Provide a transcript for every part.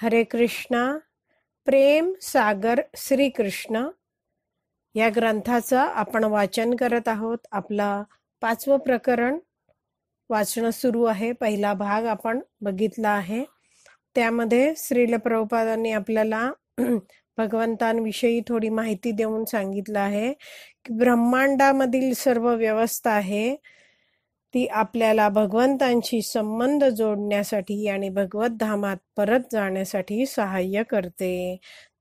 हरे कृष्णा प्रेम सागर श्री कृष्ण, या ग्रंथाचं आपण वाचन करत आहोत आपलं पाचवं प्रकरण वाचणं सुरू आहे पहिला भाग आपण बघितला आहे त्यामध्ये श्रील प्रभुपादांनी आपल्याला भगवंतांविषयी थोडी माहिती देऊन सांगितलं आहे की ब्रह्मांडामधील सर्व व्यवस्था आहे ती आपल्याला भगवंतांशी संबंध जोडण्यासाठी आणि भगवत धामात परत जाण्यासाठी सहाय्य करते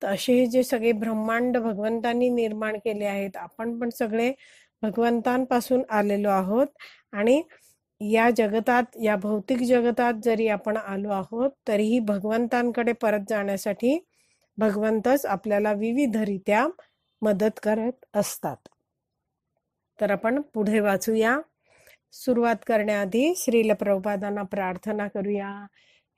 तर असे जे सगळे ब्रह्मांड भगवंतांनी निर्माण केले आहेत आपण पण सगळे भगवंतांपासून आलेलो आहोत आणि या जगतात या भौतिक जगतात जरी आपण आलो आहोत तरीही भगवंतांकडे परत जाण्यासाठी भगवंतच आपल्याला विविधरित्या मदत करत असतात तर आपण पुढे वाचूया सुरुवात करण्याआधी श्रील प्रभुपादांना प्रार्थना करूया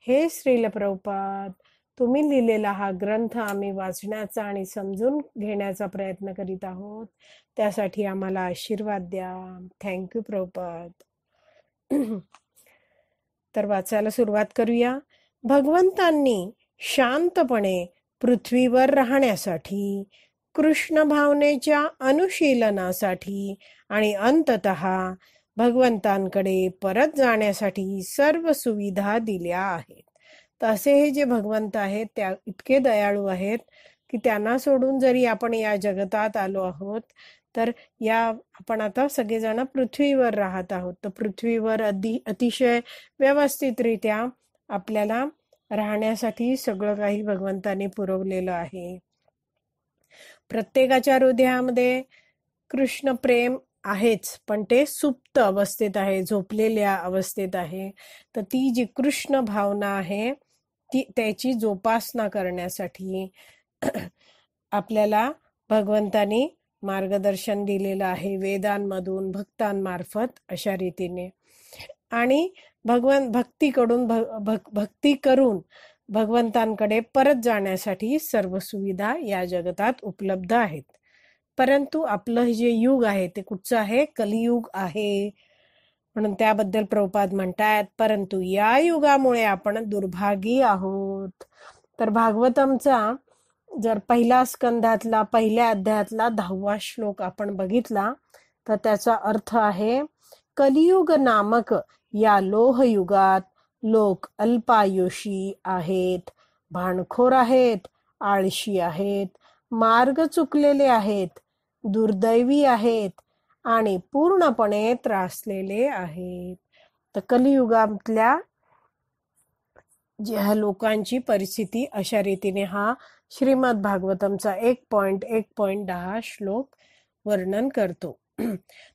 हे श्रील प्रभुपाद तुम्ही लिहिलेला हा ग्रंथ आम्ही वाचण्याचा आणि समजून घेण्याचा प्रयत्न करीत आहोत त्यासाठी आम्हाला आशीर्वाद द्या थँक्यू प्रभुपाद तर वाचायला सुरुवात करूया भगवंतांनी शांतपणे पृथ्वीवर राहण्यासाठी कृष्ण भावनेच्या अनुशीलनासाठी आणि अंतत भगवंतांकडे परत जाण्यासाठी सर्व सुविधा दिल्या आहेत तसे हे जे भगवंत आहेत त्या इतके दयाळू आहेत की त्यांना सोडून जरी आपण या जगतात आलो आहोत तर या आपण आता सगळेजण पृथ्वीवर राहत आहोत तर पृथ्वीवर अधि अतिशय व्यवस्थितरित्या आपल्याला राहण्यासाठी सगळं काही भगवंताने पुरवलेलं आहे प्रत्येकाच्या हृदयामध्ये कृष्ण प्रेम आहेच पण ते सुप्त अवस्थेत आहे झोपलेल्या अवस्थेत आहे तर ती जी कृष्ण भावना आहे ती त्याची जोपासना करण्यासाठी आपल्याला भगवंतानी मार्गदर्शन दिलेलं आहे वेदांमधून भक्तांमार्फत अशा रीतीने आणि भगवान भक्तीकडून भक, भक्ती करून भगवंतांकडे परत जाण्यासाठी सर्व सुविधा या जगतात उपलब्ध आहेत परंतु आपलं हे जे युग आहे ते कुठचं आहे कलियुग आहे म्हणून त्याबद्दल प्रभुपाद म्हणतात परंतु या युगामुळे आपण दुर्भागी आहोत तर भागवतमचा जर पहिला स्कंधातला पहिल्या अध्यायातला दहावा श्लोक आपण बघितला तर त्याचा अर्थ आहे कलियुग नामक या लोहयुगात लोक अल्पायुषी आहेत भांडखोर आहेत आळशी आहेत मार्ग चुकलेले आहेत दुर्दैवी आहेत आणि पूर्णपणे त्रासलेले आहेत तर कलियुगातल्या ज्या लोकांची परिस्थिती अशा रीतीने हा श्रीमद भागवतमचा एक पॉइंट एक पॉइंट दहा श्लोक वर्णन करतो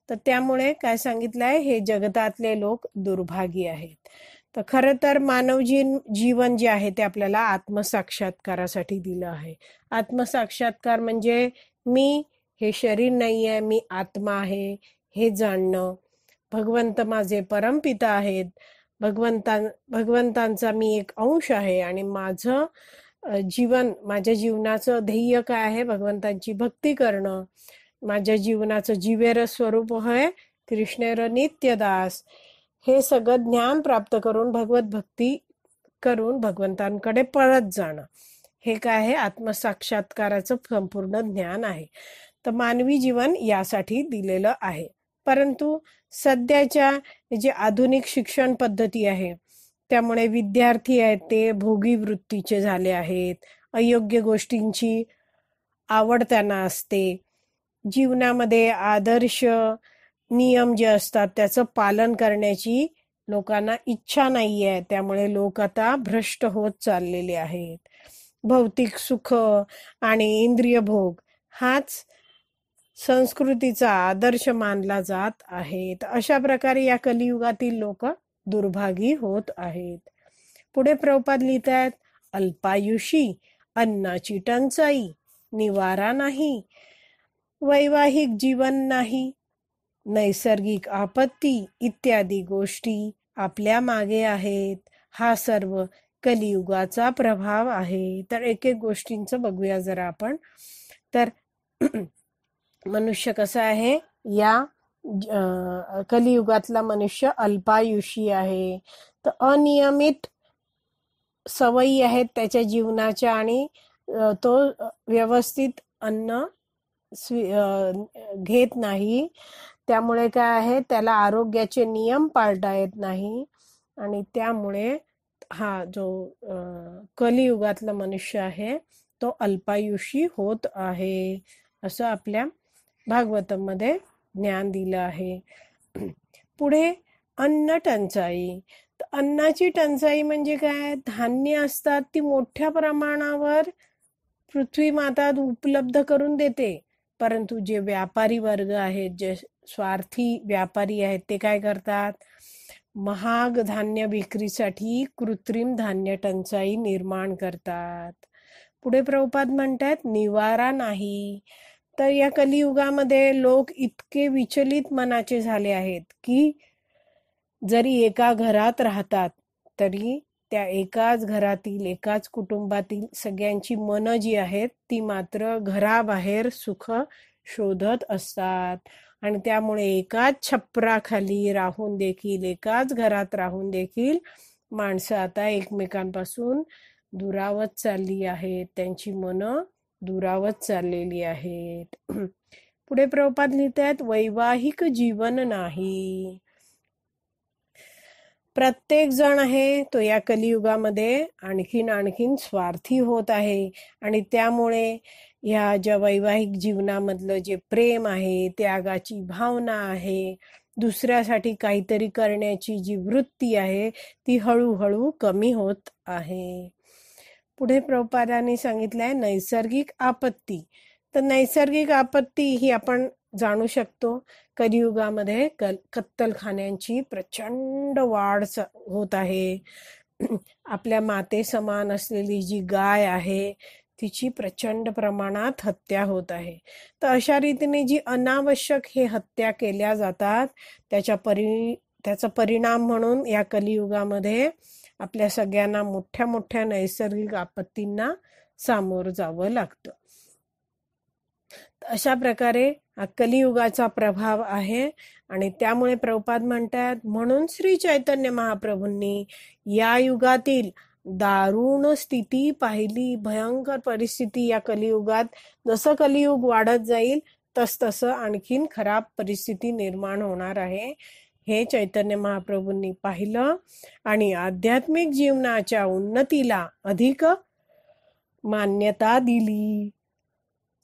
तर त्यामुळे काय सांगितलंय हे जगतातले लोक दुर्भागी आहेत तर खरं तर मानव जीन जीवन जे आहे ते आपल्याला आत्मसाक्षात्कारासाठी दिलं आहे आत्मसाक्षात्कार म्हणजे मी हे शरीर नाही आहे मी आत्मा आहे हे जाणणं भगवंत माझे परमपिता आहेत भगवंता भगवंतांचा मी एक अंश आहे आणि माझं जीवन माझ्या जीवनाचं ध्येय काय आहे भगवंतांची भक्ती करणं माझ्या जीवनाचं जीवेर स्वरूप आहे कृष्णेर नित्यदास हे सगळं ज्ञान प्राप्त करून भगवत भक्ती करून भगवंतांकडे परत जाणं हे काय आहे आत्मसाक्षात्काराचं संपूर्ण ज्ञान आहे तर मानवी जीवन यासाठी दिलेलं आहे परंतु सध्याच्या जे आधुनिक शिक्षण पद्धती आहे त्यामुळे विद्यार्थी आहेत ते भोगी वृत्तीचे झाले आहेत अयोग्य गोष्टींची आवड त्यांना असते जीवनामध्ये आदर्श नियम जे असतात त्याचं पालन करण्याची लोकांना इच्छा नाही आहे त्यामुळे लोक आता भ्रष्ट होत चाललेले आहेत भौतिक सुख आणि इंद्रिय भोग हाच संस्कृतीचा आदर्श मानला जात आहेत अशा प्रकारे या कलियुगातील लोक दुर्भागी होत आहेत पुढे प्रौपाद लिहित आहेत अल्पायुषी अन्नाची टंचाई निवारा नाही वैवाहिक जीवन नाही नैसर्गिक आपत्ती इत्यादी गोष्टी आपल्या मागे आहेत हा सर्व कलियुगाचा प्रभाव आहे तर एक एक गोष्टींचं बघूया जरा आपण तर मनुष्य कसं आहे या कलियुगातला मनुष्य अल्पायुषी आहे तर अनियमित सवयी आहेत त्याच्या जीवनाच्या आणि तो व्यवस्थित अन्न घेत नाही त्यामुळे काय आहे त्याला आरोग्याचे नियम पाळता येत नाही आणि त्यामुळे हा जो कलियुगातला मनुष्य आहे तो अल्पायुषी होत आहे असं आपल्या भागवतम मध्ये ज्ञान दिलं आहे पुढे अन्न टंचाई अन्नाची टंचाई म्हणजे काय धान्य असतात ती मोठ्या प्रमाणावर पृथ्वी माता उपलब्ध करून देते परंतु जे व्यापारी वर्ग आहेत जे स्वार्थी व्यापारी आहेत ते काय करतात महाग धान्य विक्रीसाठी कृत्रिम धान्य टंचाई निर्माण करतात पुढे प्रभुपाद म्हणतात निवारा नाही तर या कलियुगामध्ये लोक इतके विचलित मनाचे झाले आहेत की जरी एका घरात राहतात तरी त्या एकाच घरातील एकाच कुटुंबातील सगळ्यांची मनं जी आहेत ती मात्र घराबाहेर सुख शोधत असतात आणि त्यामुळे एकाच छपराखाली राहून देखील एकाच घरात राहून देखील माणसं आता एकमेकांपासून दुरावत चालली आहेत त्यांची मनं दुरावत चाललेली आहेत पुढे प्रपात लिहित वैवाहिक जीवन नाही प्रत्येक जण आहे तो या कलियुगामध्ये आणखीन आणखीन स्वार्थी होत आहे आणि त्यामुळे ह्या ज्या वैवाहिक जीवनामधलं जे प्रेम आहे त्यागाची भावना आहे दुसऱ्यासाठी काहीतरी करण्याची जी वृत्ती आहे ती हळूहळू कमी होत आहे पुढे प्रपाराने सांगितलं आहे नैसर्गिक आपत्ती तर नैसर्गिक आपत्ती ही आपण जाणू शकतो कलियुगामध्ये कत्तलखान्यांची प्रचंड वाढ होत आहे आपल्या माते समान असलेली जी गाय आहे तिची प्रचंड प्रमाणात हत्या होत आहे तर अशा रीतीने जी अनावश्यक हे हत्या केल्या जातात त्याच्या परि त्याचा परिणाम म्हणून या कलियुगामध्ये आपल्या सगळ्यांना मोठ्या मोठ्या नैसर्गिक आपत्तींना सामोरं जावं लागतं अशा प्रकारे कलियुगाचा प्रभाव आहे आणि त्यामुळे प्रभुपाद म्हणतात म्हणून श्री चैतन्य महाप्रभूंनी या युगातील दारुण स्थिती पाहिली भयंकर परिस्थिती या कलियुगात जसं कलियुग वाढत जाईल तस तसं आणखीन खराब परिस्थिती निर्माण होणार आहे हे चैतन्य महाप्रभूंनी पाहिलं आणि आध्यात्मिक जीवनाच्या उन्नतीला अधिक मान्यता दिली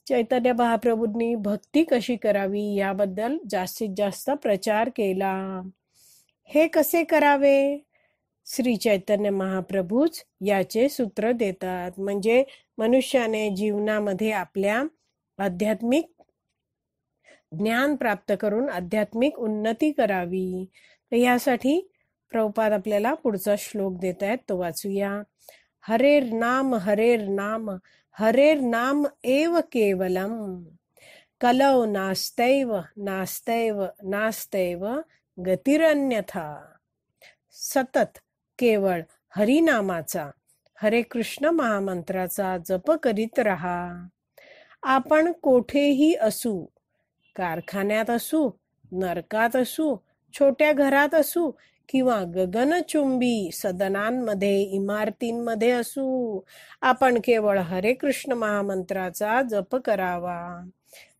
चैतन्य महाप्रभूंनी भक्ती कशी करावी याबद्दल जास्तीत जास्त प्रचार केला हे कसे करावे श्री चैतन्य महाप्रभूच याचे सूत्र देतात म्हणजे मनुष्याने जीवनामध्ये आपल्या आध्यात्मिक ज्ञान प्राप्त करून आध्यात्मिक उन्नती करावी तर यासाठी प्रभुपाद आपल्याला पुढचा श्लोक देत आहेत तो वाचूया हरेर नाम हरेर नाम हरेर नाम एव केवलम कलव नास्तैव नास्तैव नास्तैव गतिरन्यथा सतत केवळ हरिनामाचा हरे कृष्ण महामंत्राचा जप करीत रहा आपण कोठेही असू कारखान्यात असू नरकात असू छोट्या घरात असू किंवा गगनचुंबी सदनांमध्ये इमारतींमध्ये असू आपण केवळ हरे कृष्ण महामंत्राचा जप करावा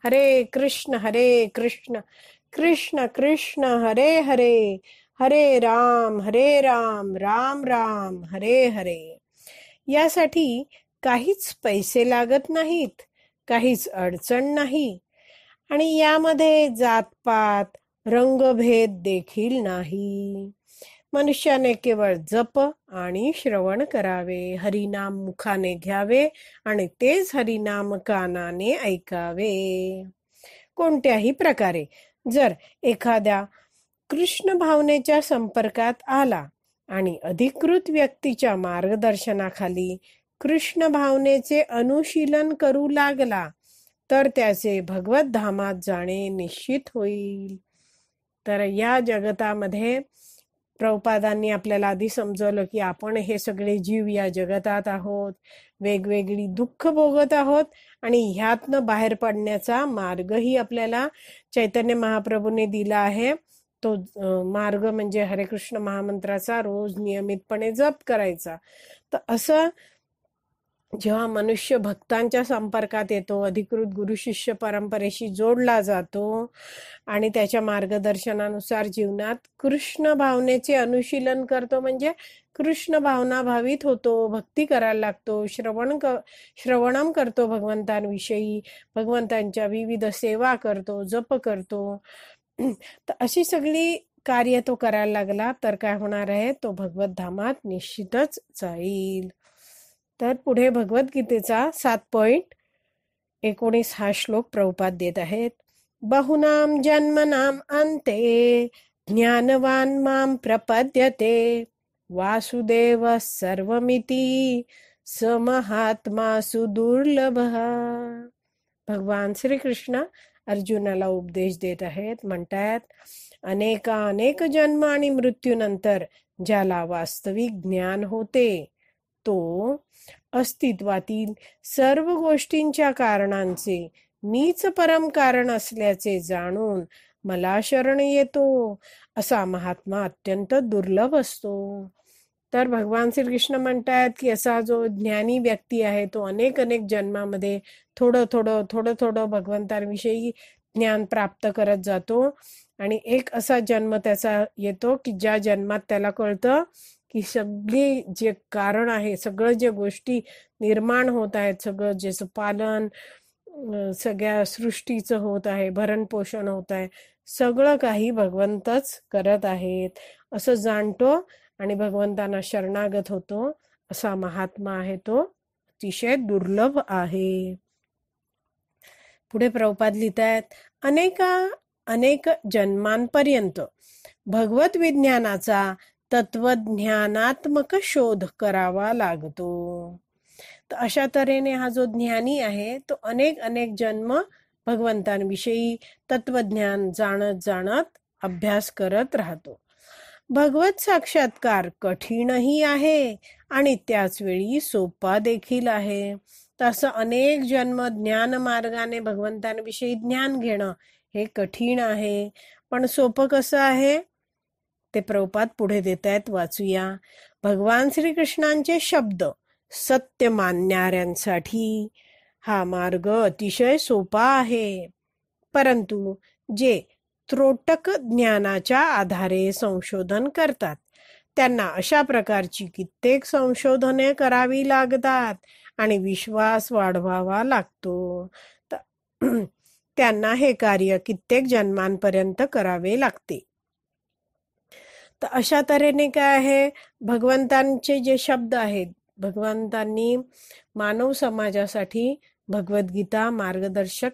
हरे कृष्ण हरे कृष्ण कृष्ण कृष्ण हरे हरे हरे राम हरे राम राम राम हरे हरे यासाठी काहीच पैसे लागत नाहीत काहीच अडचण नाही आणि यामध्ये जातपात रंगभेद देखील नाही मनुष्याने केवळ जप आणि श्रवण करावे हरिनाम मुखाने घ्यावे आणि तेच हरिनाम कानाने ऐकावे कोणत्याही प्रकारे जर एखाद्या कृष्ण भावनेच्या संपर्कात आला आणि अधिकृत व्यक्तीच्या मार्गदर्शनाखाली कृष्ण भावनेचे अनुशीलन करू लागला तर त्याचे भगवत धामात जाणे निश्चित होईल तर या जगतामध्ये प्रौपादांनी आपल्याला आधी समजवलं की आपण हे सगळे जीव या जगतात आहोत वेगवेगळी दुःख भोगत आहोत आणि ह्यातनं बाहेर पडण्याचा मार्गही आपल्याला चैतन्य महाप्रभूने दिला आहे तो मार्ग म्हणजे हरे कृष्ण महामंत्राचा रोज नियमितपणे जप करायचा तर असं जेव्हा मनुष्य भक्तांच्या संपर्कात येतो अधिकृत गुरु शिष्य परंपरेशी जोडला जातो आणि त्याच्या मार्गदर्शनानुसार जीवनात कृष्ण भावनेचे अनुशीलन करतो म्हणजे कृष्ण भावना भावित होतो भक्ती करायला लागतो श्रवण क श्रवणम करतो भगवंतांविषयी भगवंतांच्या विविध सेवा करतो जप करतो तर अशी सगळी कार्य तो करायला लागला तर काय होणार आहे तो भगवत धामात निश्चितच जाईल तर पुढे भगवद्गीतेचा सात पॉइंट एकोणीस हा श्लोक प्रभुपात देत आहेत बहुनाम जन्मनाम अंते ज्ञानवान माम प्रपद्यते वासुदेव सर्वमिती समहात्मा सुदुर्लभ भगवान कृष्ण अर्जुनाला उपदेश देत आहेत म्हणतात अनेका अनेक जन्म आणि मृत्यूनंतर ज्याला वास्तविक ज्ञान होते तो अस्तित्वातील सर्व गोष्टींच्या कारणांचे मीच परम कारण असल्याचे जाणून मला शरण येतो असा महात्मा अत्यंत दुर्लभ असतो तर भगवान श्री कृष्ण म्हणतायत की असा जो ज्ञानी व्यक्ती आहे तो अनेक अनेक जन्मामध्ये थोडं थोडं थोडं थोडं भगवंतांविषयी ज्ञान प्राप्त करत जातो आणि एक असा जन्म त्याचा येतो की ज्या जन्मात त्याला कळतं कि सगळी जे कारण आहे सगळं जे गोष्टी निर्माण होत आहेत सगळं ज्याचं पालन सगळ्या सृष्टीचं होत आहे भरणपोषण होत आहे सगळं काही भगवंतच करत आहेत असं जाणतो आणि भगवंतांना शरणागत होतो असा महात्मा आहे तो अतिशय दुर्लभ आहे पुढे लिहित लिहितायत अनेका अनेक जन्मांपर्यंत भगवत विज्ञानाचा तत्वज्ञानात्मक शोध करावा लागतो तर अशा तऱ्हेने हा जो ज्ञानी आहे तो अनेक अनेक जन्म भगवंतांविषयी तत्वज्ञान जाणत जाणत अभ्यास करत राहतो भगवत साक्षात्कार कठीणही आहे आणि त्याच वेळी सोपा देखील आहे तसं अनेक जन्म ज्ञान मार्गाने भगवंतांविषयी ज्ञान घेणं हे कठीण आहे पण सोपं कसं आहे ते प्रपात पुढे देत आहेत वाचूया भगवान श्रीकृष्णांचे शब्द सत्य मानणाऱ्यांसाठी हा मार्ग अतिशय सोपा आहे परंतु जे त्रोटक ज्ञानाच्या आधारे संशोधन करतात त्यांना अशा प्रकारची कित्येक संशोधने करावी लागतात आणि विश्वास वाढवावा लागतो त्यांना हे कार्य कित्येक जन्मांपर्यंत करावे लागते तर अशा तऱ्हेने काय आहे भगवंतांचे जे शब्द आहेत भगवंतांनी मानव समाजासाठी भगवद्गीता मार्गदर्शक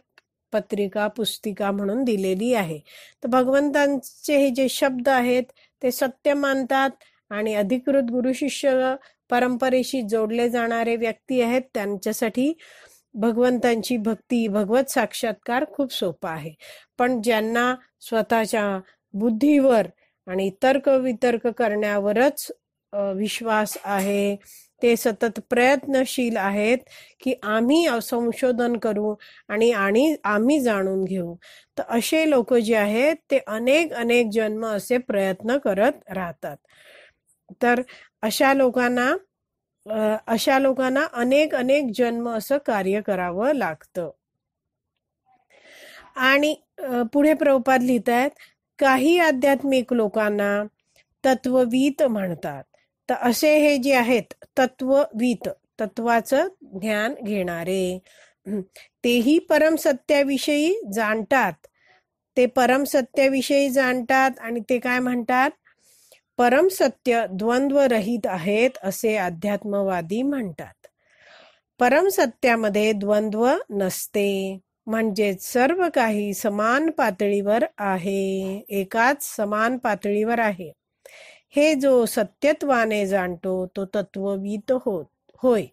पत्रिका पुस्तिका म्हणून दिलेली आहे तर भगवंतांचे हे जे शब्द आहेत ते सत्य मानतात आणि अधिकृत गुरुशिष्य परंपरेशी जोडले जाणारे व्यक्ती आहेत त्यांच्यासाठी भगवंतांची भक्ती भगवत साक्षात्कार खूप सोपा आहे पण ज्यांना स्वतःच्या बुद्धीवर आणि तर्क वितर्क करण्यावरच विश्वास आहे ते सतत प्रयत्नशील आहेत की आम्ही संशोधन करू आणि आणि आम्ही जाणून घेऊ तर असे लोक जे आहेत ते अनेक अनेक जन्म असे प्रयत्न करत राहतात तर अशा लोकांना अशा लोकांना अनेक अनेक जन्म असं कार्य करावं लागतं आणि पुढे प्रौपाद लिहित आहेत काही आध्यात्मिक लोकांना तत्ववीत म्हणतात तर असे हे जे आहेत तत्ववीत तत्वाचं ज्ञान घेणारे तेही परमसत्याविषयी जाणतात ते परमसत्याविषयी जाणतात आणि ते काय म्हणतात परमसत्य द्वंद्वरहित आहेत असे अध्यात्मवादी म्हणतात परमसत्यामध्ये द्वंद्व नसते म्हणजेच सर्व काही समान पातळीवर आहे एकाच समान पातळीवर आहे हे जो सत्यत्वाने जाणतो तो तत्ववीत होत होय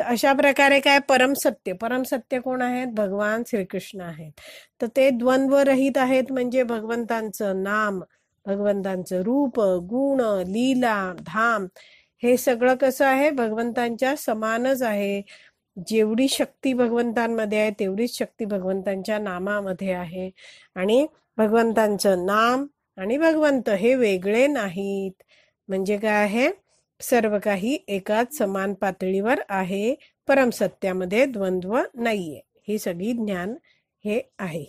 तर अशा प्रकारे काय परम सत्य परम सत्य कोण आहेत भगवान श्रीकृष्ण आहेत तर ते द्वंद्वरहित आहेत म्हणजे भगवंतांचं नाम भगवंतांचं रूप गुण लीला धाम हे सगळं कसं आहे भगवंतांच्या समानच आहे जेवढी शक्ती भगवंतांमध्ये आहे तेवढीच शक्ती भगवंतांच्या नामामध्ये आहे आणि भगवंतांचं नाम आणि भगवंत हे वेगळे नाहीत म्हणजे काय आहे सर्व काही एकाच समान पातळीवर आहे परमसत्यामध्ये द्वंद्व नाहीये ही सगळी ज्ञान हे आहे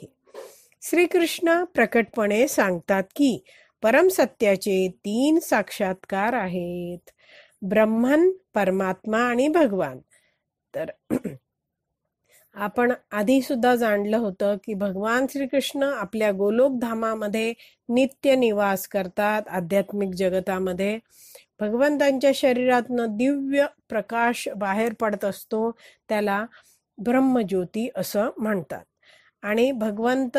श्रीकृष्ण प्रकटपणे सांगतात की परमसत्याचे तीन साक्षात्कार आहेत ब्रह्मन परमात्मा आणि भगवान तर आपण आधी सुद्धा जाणलं होतं की भगवान श्रीकृष्ण आपल्या गोलोकधामामध्ये नित्य निवास करतात आध्यात्मिक जगतामध्ये भगवंतांच्या शरीरातनं दिव्य प्रकाश बाहेर पडत असतो त्याला ब्रह्मज्योती असं म्हणतात आणि भगवंत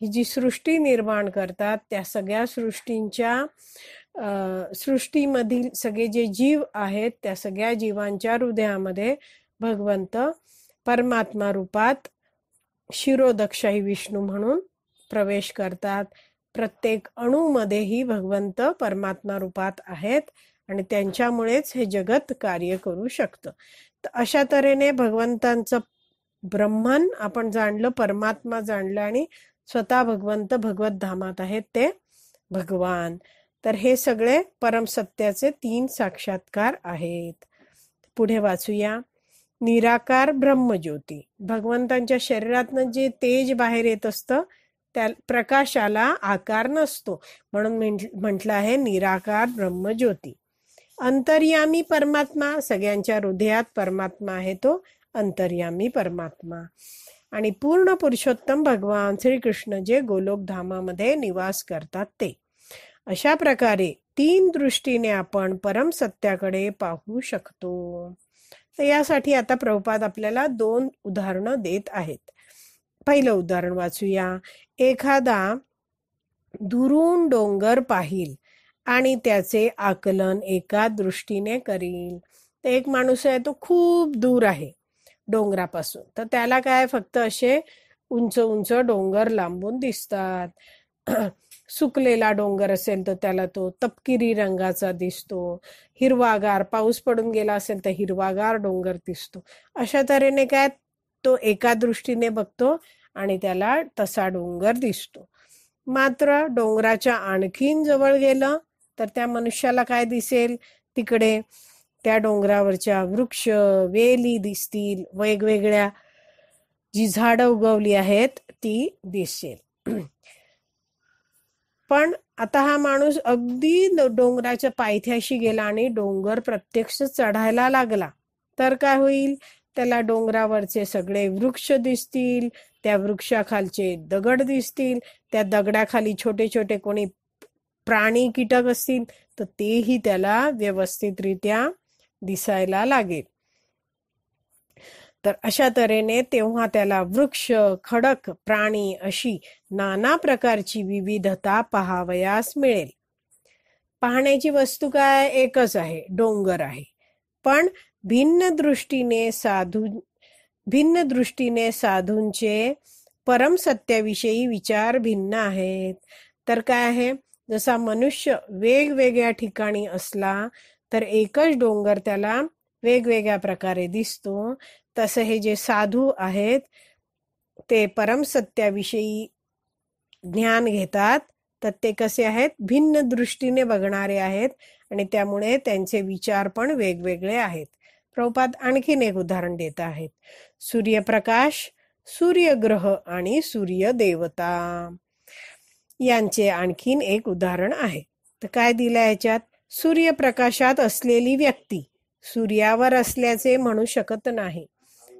ही जी सृष्टी निर्माण करतात त्या सगळ्या सृष्टींच्या सृष्टीमधील सगळे जे जीव आहेत त्या सगळ्या जीवांच्या हृदयामध्ये भगवंत परमात्मा रूपात शिरोदक्षाही विष्णू म्हणून प्रवेश करतात प्रत्येक अणूमध्येही भगवंत परमात्मा रूपात आहेत आणि त्यांच्यामुळेच हे जगत कार्य करू शकतं तर अशा तऱ्हेने भगवंतांचं ब्रह्मन आपण जाणलं परमात्मा जाणलं आणि स्वतः भगवंत भगवत धामात आहेत ते भगवान तर हे सगळे परमसत्याचे तीन साक्षात्कार आहेत पुढे वाचूया निराकार ब्रह्मज्योती भगवंतांच्या शरीरातनं जे तेज बाहेर येत असतं त्या प्रकाशाला आकार नसतो म्हणून म्हटलं आहे निराकार ब्रह्मज्योती अंतर्यामी परमात्मा सगळ्यांच्या हृदयात परमात्मा आहे तो अंतर्यामी परमात्मा आणि पूर्ण पुरुषोत्तम भगवान श्रीकृष्ण जे गोलोकधामामध्ये निवास करतात ते अशा प्रकारे तीन दृष्टीने आपण परमसत्याकडे पाहू शकतो तर यासाठी आता प्रभुपात आपल्याला दोन उदाहरणं देत आहेत पहिलं उदाहरण वाचूया एखादा दुरून डोंगर पाहिल आणि त्याचे आकलन एका दृष्टीने करील तर एक माणूस आहे तो खूप दूर आहे डोंगरापासून तर त्याला काय फक्त असे उंच उंच डोंगर लांबून दिसतात सुकलेला डोंगर असेल तर त्याला तो तपकिरी रंगाचा दिसतो हिरवागार पाऊस पडून गेला असेल तर हिरवागार डोंगर दिसतो अशा तऱ्हेने काय तो एका दृष्टीने बघतो आणि त्याला तसा डोंगर दिसतो मात्र डोंगराच्या आणखीन जवळ गेलं तर त्या मनुष्याला काय दिसेल तिकडे त्या डोंगरावरच्या वृक्ष वेली दिसतील वेगवेगळ्या जी झाडं उगवली आहेत ती दिसेल पण आता हा माणूस अगदी डोंगराच्या पायथ्याशी गेला आणि डोंगर प्रत्यक्ष चढायला लागला तर काय होईल त्याला डोंगरावरचे सगळे वृक्ष दिसतील त्या वृक्षाखालचे दगड दिसतील त्या दगडाखाली छोटे छोटे कोणी प्राणी कीटक असतील तर तेही त्याला व्यवस्थितरित्या दिसायला लागेल तर अशा तऱ्हेने तेव्हा त्याला वृक्ष खडक प्राणी अशी नाना प्रकारची विविधता पाहावयास मिळेल पाहण्याची वस्तू काय एकच आहे डोंगर आहे पण भिन्न दृष्टीने साधू भिन्न दृष्टीने साधूंचे परमसत्याविषयी विचार भिन्न आहेत तर काय आहे जसा मनुष्य वेगवेगळ्या ठिकाणी असला तर एकच डोंगर त्याला वेगवेगळ्या प्रकारे दिसतो तसं हे जे साधू आहेत ते परमसत्याविषयी ज्ञान घेतात तर ते कसे आहेत भिन्न दृष्टीने बघणारे आहेत आणि त्यामुळे त्यांचे विचार पण वेगवेगळे आहेत प्रभुपाद आणखीन एक उदाहरण देत आहेत सूर्यप्रकाश सूर्यग्रह आणि सूर्य देवता यांचे आणखीन एक उदाहरण आहे तर काय दिलं याच्यात सूर्यप्रकाशात असलेली व्यक्ती सूर्यावर असल्याचे म्हणू शकत नाही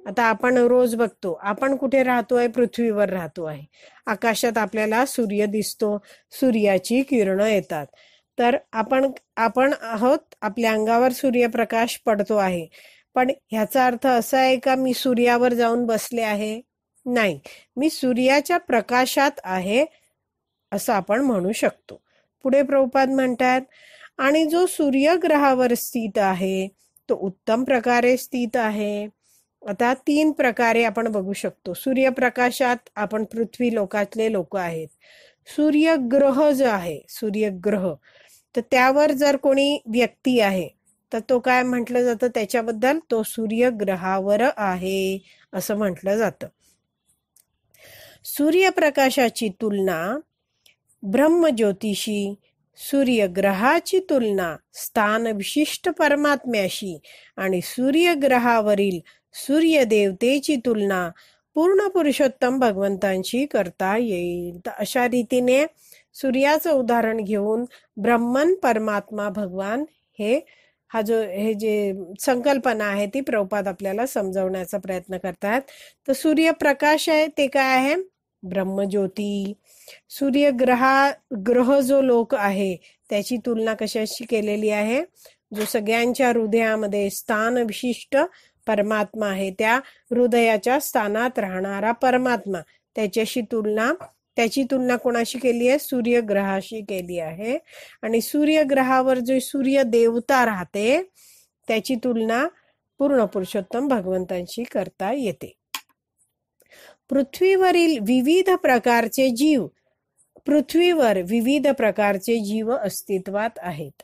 आता आपण रोज बघतो आपण कुठे राहतो आहे पृथ्वीवर राहतो आहे आकाशात आपल्याला सूर्य दिसतो सूर्याची किरणं येतात तर आपण आपण आहोत आपल्या अंगावर सूर्यप्रकाश पडतो आहे पण ह्याचा अर्थ असा आहे का मी सूर्यावर जाऊन बसले आहे नाही मी सूर्याच्या प्रकाशात आहे असं आपण म्हणू शकतो पुढे प्रभुपाद म्हणतात आणि जो सूर्यग्रहावर स्थित आहे तो उत्तम प्रकारे स्थित आहे आता तीन प्रकारे आपण बघू शकतो सूर्यप्रकाशात आपण पृथ्वी लोकातले लोक आहेत सूर्यग्रह जो आहे सूर्यग्रह तर त्यावर जर कोणी व्यक्ती आहे तर तो काय म्हटलं जातं त्याच्याबद्दल तो सूर्यग्रहावर आहे असं म्हटलं जातं सूर्यप्रकाशाची तुलना सूर्य सूर्यग्रहाची तुलना स्थान विशिष्ट परमात्म्याशी आणि सूर्यग्रहावरील सूर्य देवतेची तुलना पूर्ण पुरुषोत्तम भगवंतांशी करता येईल अशा रीतीने सूर्याचं उदाहरण घेऊन ब्रह्मन परमात्मा भगवान हे हा जो हे जे संकल्पना आहे ती प्रपात आपल्याला समजवण्याचा प्रयत्न करतात तर सूर्यप्रकाश आहे ते काय आहे ब्रह्मज्योती सूर्यग्रहा ग्रह जो लोक आहे त्याची तुलना कशाशी केलेली आहे जो सगळ्यांच्या हृदयामध्ये स्थान विशिष्ट परमात्मा आहे त्या हृदयाच्या स्थानात राहणारा परमात्मा त्याच्याशी तुलना त्याची तुलना कोणाशी केली आहे सूर्यग्रहाशी केली आहे आणि सूर्यग्रहावर जो सूर्य देवता राहते त्याची तुलना पूर्ण पुरुषोत्तम भगवंतांशी करता येते पृथ्वीवरील विविध प्रकारचे जीव पृथ्वीवर विविध प्रकारचे जीव अस्तित्वात आहेत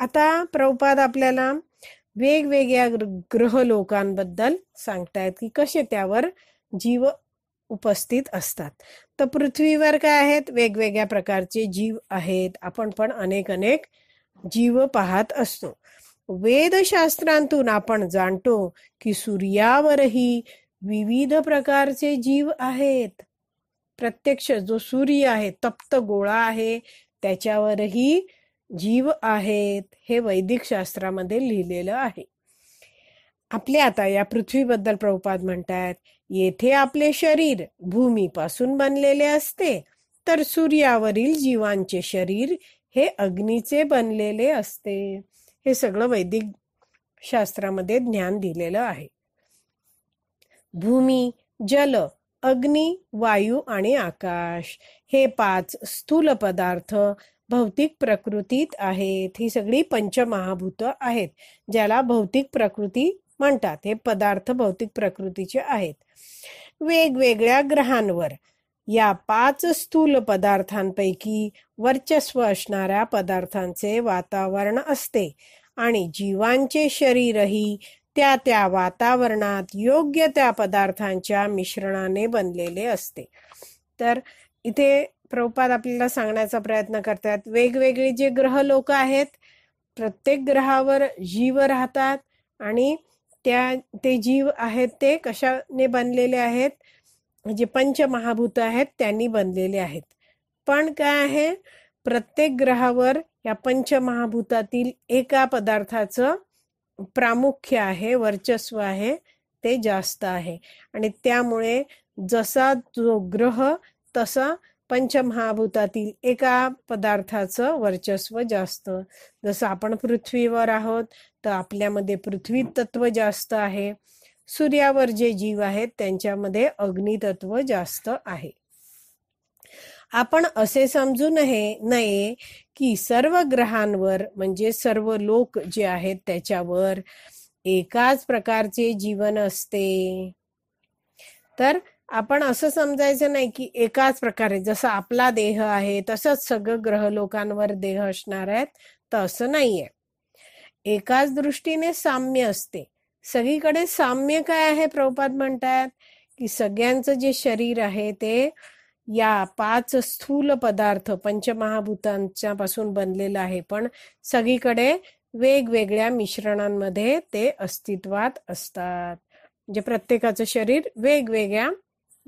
आता प्रभुपाद आपल्याला वेगवेगळ्या ग्रह लोकांबद्दल सांगतायत की कसे त्यावर जीव उपस्थित असतात तर पृथ्वीवर काय आहेत वेगवेगळ्या प्रकारचे जीव आहेत आपण पण अनेक अनेक जीव पाहत असतो वेदशास्त्रांतून आपण जाणतो की सूर्यावरही विविध प्रकारचे जीव आहेत प्रत्यक्ष जो सूर्य आहे तप्त गोळा आहे त्याच्यावरही जीव आहेत हे वैदिक शास्त्रामध्ये लिहिलेलं आहे आपले आता या पृथ्वीबद्दल प्रभुपाद म्हणतात येथे आपले शरीर भूमीपासून बनलेले असते तर सूर्यावरील जीवांचे शरीर हे अग्नीचे बनलेले असते हे सगळं वैदिक शास्त्रामध्ये ज्ञान दिलेलं आहे भूमी जल अग्नी वायू आणि आकाश हे पाच स्थूल पदार्थ भौतिक प्रकृतीत आहेत ही सगळी पंचमहाभूत आहेत ज्याला भौतिक प्रकृती म्हणतात हे पदार्थ भौतिक प्रकृतीचे आहेत वेगवेगळ्या ग्रहांवर या पाच स्थूल पदार्थांपैकी वर्चस्व असणाऱ्या पदार्थांचे वातावरण असते आणि जीवांचे शरीरही त्या त्या वातावरणात योग्य त्या पदार्थांच्या मिश्रणाने बनलेले असते तर इथे प्रभुपाद आपल्याला सांगण्याचा प्रयत्न करतात वेगवेगळे जे ग्रह लोक आहेत प्रत्येक ग्रहावर जीव राहतात आणि त्या ते जीव आहेत ते कशाने बनलेले आहेत जे पंचमहाभूत आहेत त्यांनी बनलेले आहेत पण काय आहे प्रत्येक ग्रहावर या पंचमहाभूतातील एका पदार्थाचं प्रामुख्य आहे वर्चस्व आहे ते जास्त आहे आणि त्यामुळे जसा जो ग्रह तसा पंचमहाभूतातील एका पदार्थाचं वर्चस्व जास्त जसं आपण पृथ्वीवर आहोत तर आपल्यामध्ये पृथ्वी तत्व जास्त आहे सूर्यावर जे जीव आहेत त्यांच्यामध्ये अग्नितत्व जास्त आहे आपण असे समजू नये नये की सर्व ग्रहांवर म्हणजे सर्व लोक जे आहेत त्याच्यावर एकाच प्रकारचे जीवन असते तर आपण असं समजायचं नाही की एकाच प्रकारे जसं आपला देह आहे तसंच सगळं ग्रह लोकांवर देह असणार आहेत तर असं नाहीये एकाच दृष्टीने साम्य असते सगळीकडे साम्य काय आहे प्रभुपाद म्हणतात की सगळ्यांचं जे शरीर आहे ते या पाच स्थूल पदार्थ पंचमहाभूतांच्या पासून बनलेलं आहे पण सगळीकडे वेगवेगळ्या मिश्रणांमध्ये ते अस्तित्वात असतात म्हणजे प्रत्येकाचं शरीर वेगवेगळ्या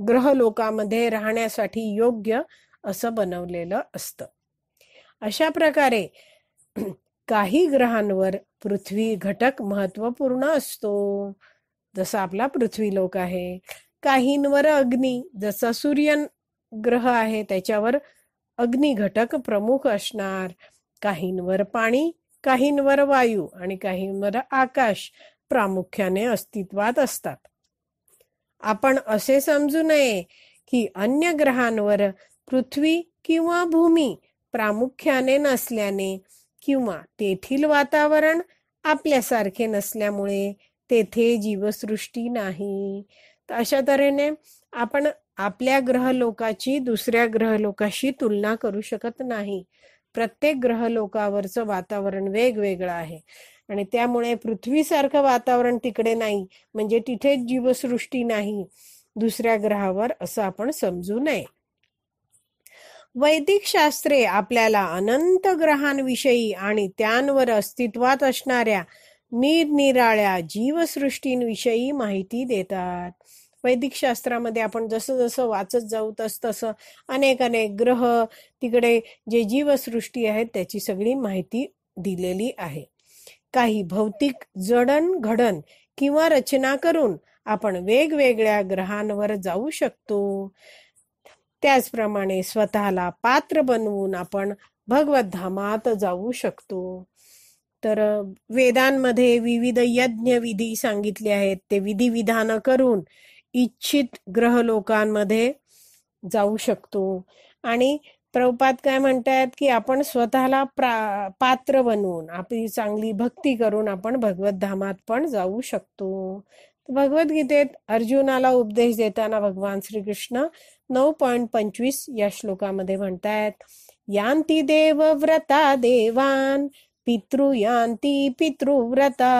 ग्रह लोकामध्ये राहण्यासाठी योग्य असं बनवलेलं असतं अशा प्रकारे काही ग्रहांवर पृथ्वी घटक महत्वपूर्ण असतो जसा आपला पृथ्वी लोक आहे काहींवर अग्नी जसा सूर्य ग्रह आहे त्याच्यावर अग्नी घटक प्रमुख असणार काहींवर पाणी काहींवर वायू आणि काहींवर आकाश प्रामुख्याने अस्तित्वात असतात आपण असे समजू नये की अन्य ग्रहांवर पृथ्वी किंवा भूमी प्रामुख्याने नसल्याने किंवा तेथील वातावरण आपल्यासारखे नसल्यामुळे तेथे जीवसृष्टी नाही तर अशा तऱ्हेने आपण आपल्या ग्रहलोकाची दुसऱ्या ग्रहलोकाशी तुलना करू शकत नाही प्रत्येक ग्रहलोकावरचं वातावरण वेगवेगळं आहे आणि त्यामुळे पृथ्वीसारखं वातावरण तिकडे नाही म्हणजे तिथेच जीवसृष्टी नाही दुसऱ्या ग्रहावर असं आपण समजू नये वैदिक शास्त्रे आपल्याला अनंत ग्रहांविषयी आणि त्यांवर अस्तित्वात असणाऱ्या निरनिराळ्या जीवसृष्टींविषयी माहिती देतात वैदिक शास्त्रामध्ये आपण जसं जसं वाचत जाऊ तस तसं अनेक अनेक ग्रह तिकडे जे जीवसृष्टी आहेत त्याची सगळी माहिती दिलेली आहे काही भौतिक जडण घडण किंवा रचना करून आपण वेगवेगळ्या ग्रहांवर जाऊ शकतो त्याचप्रमाणे स्वतःला पात्र बनवून आपण धामात जाऊ शकतो तर वेदांमध्ये विविध यज्ञ विधी सांगितले आहेत ते विधी विधान करून इच्छित ग्रह लोकांमध्ये जाऊ शकतो आणि प्रभुपाद काय म्हणतायत की आपण स्वतःला पात्र बनवून आपली चांगली भक्ती करून आपण भगवत धामात पण जाऊ शकतो भगवद्गीतेत अर्जुनाला उपदेश देताना भगवान श्रीकृष्ण नऊ पॉइंट पंचवीस या श्लोकामध्ये म्हणतायत यांती देव व्रता देवान पितृ यांती पितृव्रता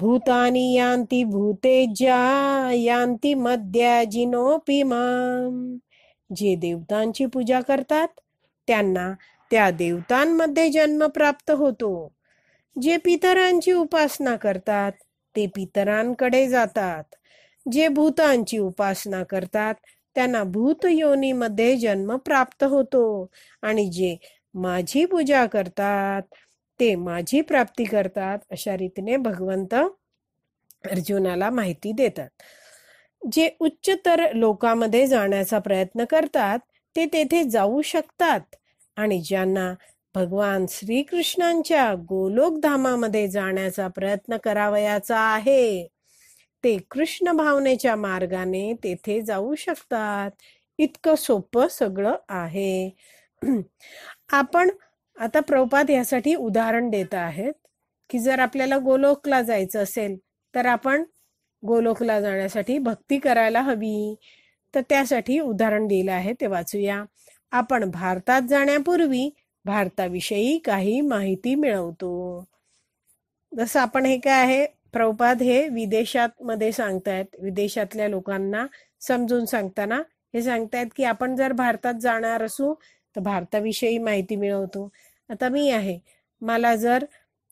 भूतानी यांती भूतेज्या यांती मद्याजिनोपि माम जे देवतांची पूजा करतात त्यांना त्या देवतांमध्ये जन्म प्राप्त होतो जे पितरांची उपासना करतात ते पितरांकडे जातात जे भूतांची उपासना करतात त्यांना भूत योनीमध्ये जन्म प्राप्त होतो आणि जे माझी पूजा करतात ते माझी प्राप्ती करतात अशा रीतीने भगवंत अर्जुनाला माहिती देतात जे उच्चतर लोकांमध्ये जाण्याचा प्रयत्न करतात ते तेथे जाऊ शकतात आणि ज्यांना भगवान श्रीकृष्णांच्या धामामध्ये जाण्याचा प्रयत्न करावयाचा आहे ते कृष्ण भावनेच्या मार्गाने तेथे जाऊ शकतात इतकं सोपं सगळं आहे आपण आता प्रपात यासाठी उदाहरण देत आहेत की जर आपल्याला गोलोकला जायचं असेल तर आपण गोलोकला जाण्यासाठी भक्ती करायला हवी तर त्यासाठी उदाहरण दिलं आहे ते वाचूया आपण भारतात जाण्यापूर्वी भारताविषयी काही माहिती मिळवतो जसं आपण हे काय आहे प्रभुपाद हे विदेशात मध्ये सांगतायत विदेशातल्या लोकांना समजून सांगताना हे सांगतायत की आपण जर भारतात जाणार असू तर भारताविषयी माहिती मिळवतो आता मी आहे मला जर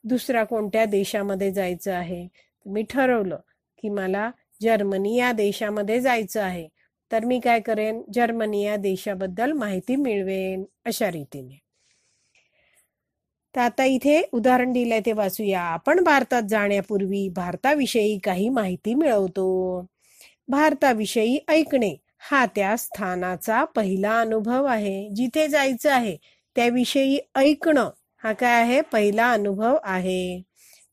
दुसऱ्या कोणत्या देशामध्ये जायचं आहे मी ठरवलं कि मला जर्मनी या देशामध्ये जायचं आहे तर मी काय करेन जर्मनी या देशाबद्दल माहिती मिळवेन अशा रीतीने तर आता इथे उदाहरण दिलंय ते वाचूया आपण भारतात जाण्यापूर्वी भारताविषयी काही माहिती मिळवतो भारताविषयी ऐकणे हा त्या स्थानाचा पहिला अनुभव आहे जिथे जायचं आहे त्याविषयी ऐकणं हा काय आहे पहिला अनुभव आहे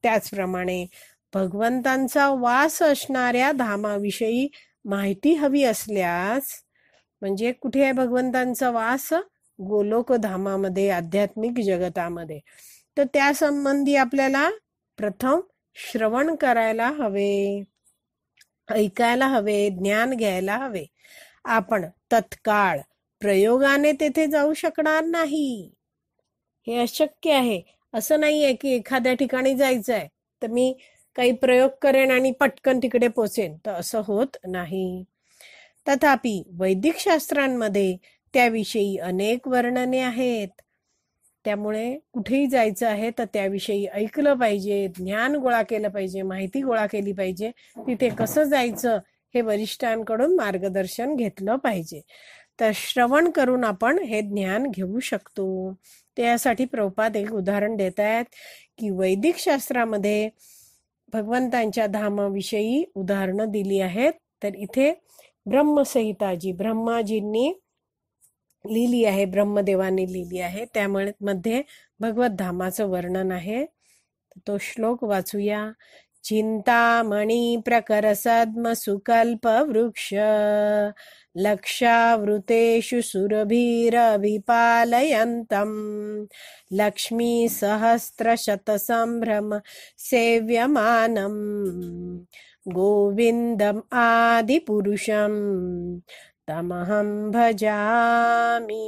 त्याचप्रमाणे भगवंतांचा वास असणाऱ्या धामाविषयी माहिती हवी असल्यास म्हणजे कुठे आहे भगवंतांचा वास गोलोक धामामध्ये आध्यात्मिक जगतामध्ये तर त्या संबंधी आपल्याला प्रथम श्रवण करायला हवे ऐकायला हवे ज्ञान घ्यायला हवे आपण तत्काळ प्रयोगाने तेथे जाऊ शकणार नाही हे अशक्य आहे असं नाही आहे की एखाद्या ठिकाणी जायचं आहे तर मी काही प्रयोग करेन आणि पटकन तिकडे पोचेन तर असं होत नाही तथापि वैदिक शास्त्रांमध्ये त्याविषयी अनेक वर्णने आहेत त्यामुळे कुठेही जायचं आहे तर त्याविषयी ऐकलं पाहिजे ज्ञान गोळा केलं पाहिजे माहिती गोळा केली पाहिजे तिथे कसं जायचं हे वरिष्ठांकडून मार्गदर्शन घेतलं पाहिजे तर श्रवण करून आपण हे ज्ञान घेऊ शकतो त्यासाठी प्रौपात एक उदाहरण देत आहेत की वैदिक शास्त्रामध्ये भगवंतांच्या धामाविषयी उदाहरणं दिली आहेत तर इथे ब्रह्मसहिताजी जी ब्रह्माजींनी लिहिली आहे ब्रह्मदेवांनी लिहिली आहे त्यामुळे मध्ये धामाचं वर्णन आहे तो श्लोक वाचूया चिंतामणी प्रकर सद्म सुकल्प वृक्ष लक्षावृतेषु सुरभिरभिपालयन्तम् लक्ष्मीसहस्रशतसम्भ्रम सेव्यमानम् गोविन्दम् आदिपुरुषं, तमहं भजामी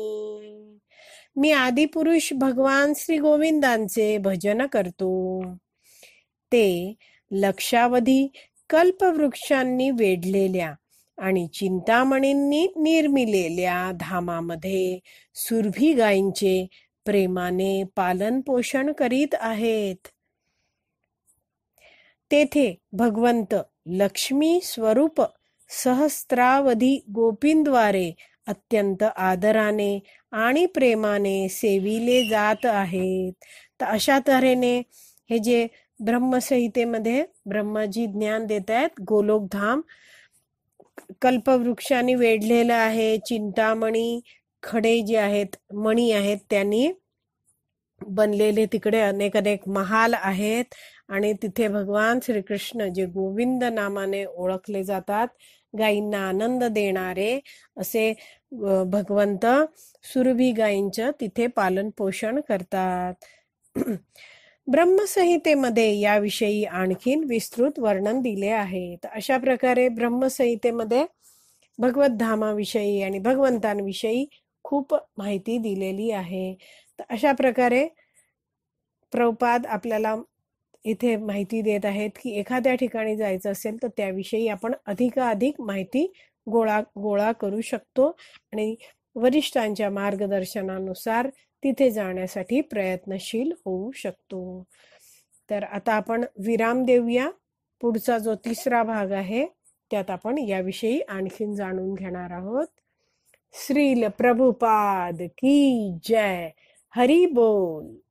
मी आदिपुरुष भगवान श्री गोविंदांचे भजन करतो ते लक्षावधी कल्पवृक्षांनी वेढलेल्या आणि चिंतामणींनी निर्मिलेल्या धामामध्ये सुरभी गायींचे प्रेमाने पालन पोषण करीत आहेत तेथे भगवंत लक्ष्मी स्वरूप सहस्त्रावधी गोपींद्वारे अत्यंत आदराने आणि प्रेमाने सेविले जात आहेत तर अशा तऱ्हेने हे जे ब्रह्मसंहितेमध्ये ब्रह्माजी ज्ञान देत आहेत गोलोकधाम कल्पवृक्षाने वेढलेलं आहे चिंतामणी खडे जे आहेत मणी आहेत त्यांनी बनलेले तिकडे अनेक अनेक महाल आहेत आणि तिथे भगवान श्रीकृष्ण जे गोविंद नामाने ओळखले जातात गायींना आनंद देणारे असे भगवंत सुरभी गायींचं तिथे पालन पोषण करतात ब्रह्मसंहितेमध्ये याविषयी आणखीन विस्तृत वर्णन दिले आहे तर अशा प्रकारे ब्रह्मसंहितेमध्ये भगवद्धामाविषयी आणि भगवंतांविषयी खूप माहिती दिलेली आहे तर अशा प्रकारे प्रपाद आपल्याला इथे माहिती देत आहेत की एखाद्या ठिकाणी जायचं असेल तर त्याविषयी आपण अधिकाधिक माहिती गोळा गोळा करू शकतो आणि वरिष्ठांच्या मार्गदर्शनानुसार तिथे जाण्यासाठी प्रयत्नशील होऊ शकतो तर आता आपण विराम देऊया पुढचा जो तिसरा भाग आहे त्यात आपण याविषयी आणखीन जाणून घेणार आहोत श्रील प्रभुपाद की जय हरी बोल